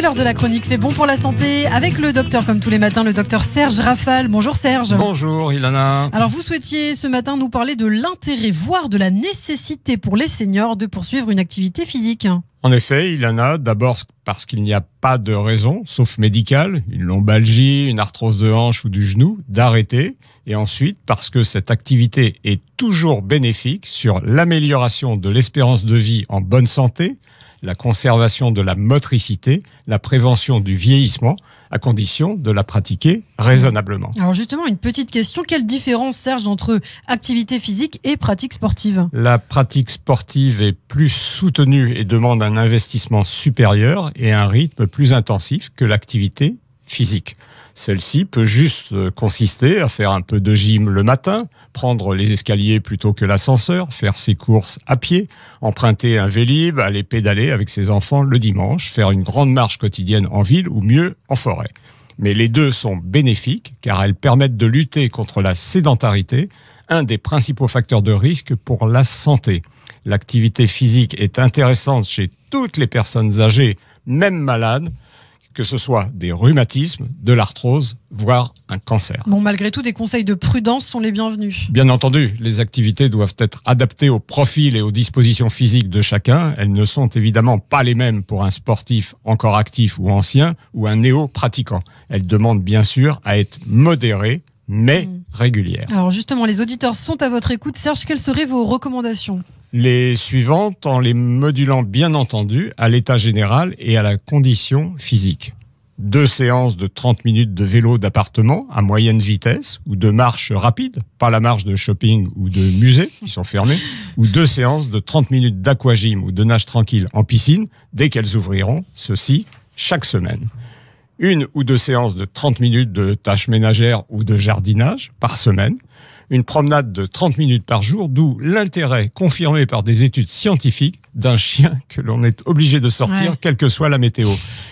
L'heure de la chronique, c'est bon pour la santé. Avec le docteur, comme tous les matins, le docteur Serge Rafal. Bonjour Serge. Bonjour Ilana. Alors vous souhaitiez ce matin nous parler de l'intérêt, voire de la nécessité pour les seniors de poursuivre une activité physique. En effet, Ilana, d'abord parce qu'il n'y a pas de raison, sauf médicale, une lombalgie, une arthrose de hanche ou du genou, d'arrêter. Et ensuite parce que cette activité est toujours bénéfique sur l'amélioration de l'espérance de vie en bonne santé, la conservation de la motricité, la prévention du vieillissement, à condition de la pratiquer raisonnablement. Alors justement, une petite question, quelle différence, Serge, entre activité physique et pratique sportive La pratique sportive est plus soutenue et demande un investissement supérieur et un rythme plus intensif que l'activité physique. Celle-ci peut juste euh, consister à faire un peu de gym le matin, prendre les escaliers plutôt que l'ascenseur, faire ses courses à pied, emprunter un vélib, aller pédaler avec ses enfants le dimanche, faire une grande marche quotidienne en ville ou mieux en forêt. Mais les deux sont bénéfiques car elles permettent de lutter contre la sédentarité, un des principaux facteurs de risque pour la santé. L'activité physique est intéressante chez toutes les personnes âgées, même malades, que ce soit des rhumatismes, de l'arthrose, voire un cancer. Bon, malgré tout, des conseils de prudence sont les bienvenus. Bien entendu, les activités doivent être adaptées au profil et aux dispositions physiques de chacun. Elles ne sont évidemment pas les mêmes pour un sportif encore actif ou ancien ou un néo-pratiquant. Elles demandent bien sûr à être modérées mais mm. régulières. Alors justement, les auditeurs sont à votre écoute. Serge, quelles seraient vos recommandations les suivantes en les modulant bien entendu à l'état général et à la condition physique. Deux séances de 30 minutes de vélo d'appartement à moyenne vitesse ou de marche rapide, pas la marche de shopping ou de musée, qui sont fermés, ou deux séances de 30 minutes d'aquagym ou de nage tranquille en piscine dès qu'elles ouvriront, ceci chaque semaine. Une ou deux séances de 30 minutes de tâches ménagères ou de jardinage par semaine une promenade de 30 minutes par jour, d'où l'intérêt confirmé par des études scientifiques d'un chien que l'on est obligé de sortir, quelle que soit la météo.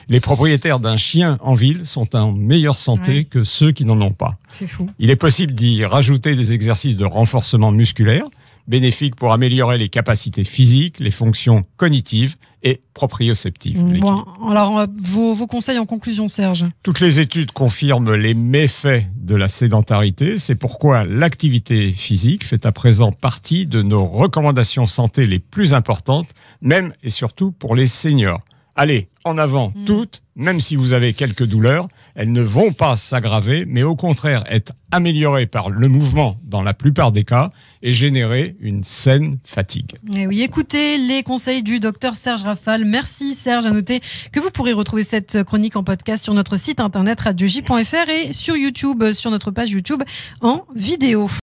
Les propriétaires d'un chien en ville sont en meilleure santé que ceux qui n'en ont pas. C'est fou. Il est possible d'y rajouter des exercices de renforcement musculaire, bénéfique pour améliorer les capacités physiques, les fonctions cognitives et proprioceptives. Bon, alors, euh, vos, vos conseils en conclusion, Serge Toutes les études confirment les méfaits de la sédentarité. C'est pourquoi l'activité physique fait à présent partie de nos recommandations santé les plus importantes, même et surtout pour les seniors. Allez, en avant mm. toutes, même si vous avez quelques douleurs, elles ne vont pas s'aggraver, mais au contraire être améliorées par le mouvement dans la plupart des cas et générer une saine fatigue. Eh oui, écoutez les conseils du docteur Serge rafal Merci Serge. À noter que vous pourrez retrouver cette chronique en podcast sur notre site internet radioj.fr et sur YouTube, sur notre page YouTube en vidéo.